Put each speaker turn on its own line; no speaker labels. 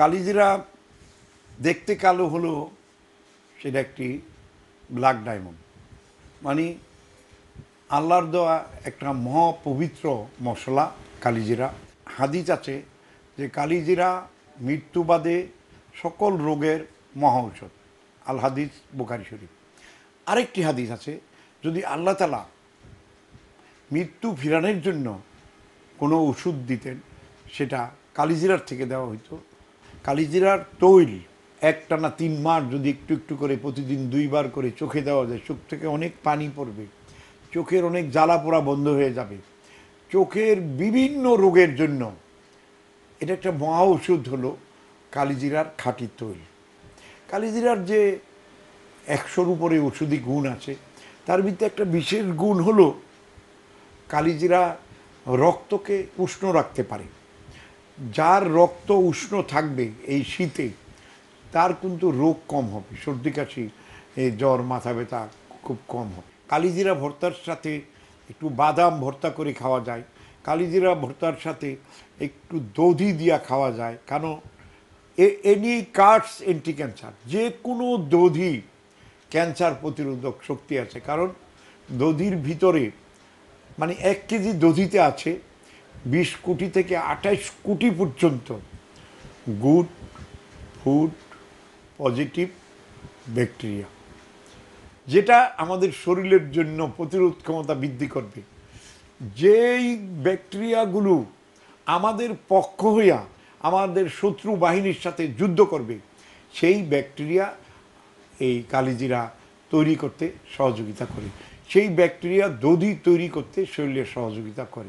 কালিজিরা দেখতে কালো হলো সেটা একটি ব্ল্যাক ডায়মন্ড মানে আল্লাহর দেওয়া একটা মহাপবিত্র মশলা কালিজিরা হাদিস আছে যে কালিজিরা মৃত্যুবাদে সকল রোগের মহা ঔষধ আল হাদিস বোকারি শরীফ আরেকটি হাদিস আছে যদি আল্লাহ তালা মৃত্যু ফিরানের জন্য কোনো ওষুধ দিতেন সেটা কালিজিরার থেকে দেওয়া হইতো কালিজিরার তৈল একটানা তিন মাস যদি একটু একটু করে প্রতিদিন দুইবার করে চোখে দেওয়া যায় চোখ থেকে অনেক পানি পড়বে চোখের অনেক জ্বালা পোড়া বন্ধ হয়ে যাবে চোখের বিভিন্ন রোগের জন্য এটা একটা মহা ওষুধ হলো কালিজিরার খাঁটি তৈল কালিজিরার যে একশোর উপরে ওষুধি গুণ আছে তার ভিতরে একটা বিশেষ গুণ হলো কালিজিরা রক্তকে উষ্ণ রাখতে পারে যার রক্ত উষ্ণ থাকবে এই শীতে তার কিন্তু রোগ কম হবে সর্দি কাশি জ্বর মাথা ব্যথা খুব কম হবে কালিজিরা ভর্তার সাথে একটু বাদাম ভর্তা করে খাওয়া যায় কালিজিরা ভর্তার সাথে একটু দধি দিয়া খাওয়া যায় কারণ এনি কার্ডস এন্টি ক্যান্সার যে কোনো দধি ক্যান্সার প্রতিরোধক শক্তি আছে কারণ দধির ভিতরে মানে এক কেজি দধিতে আছে বিশ কোটি থেকে আঠাইশ কোটি পর্যন্ত গুড ফুড পজিটিভ ব্যাকটেরিয়া যেটা আমাদের শরীরের জন্য প্রতিরোধ ক্ষমতা বৃদ্ধি করবে যেই ব্যাকটেরিয়াগুলো আমাদের পক্ষ হইয়া আমাদের শত্রু বাহিনীর সাথে যুদ্ধ করবে সেই ব্যাকটেরিয়া এই কালিজিরা তৈরি করতে সহযোগিতা করে সেই ব্যাকটেরিয়া দধি তৈরি করতে শরীরে সহযোগিতা করে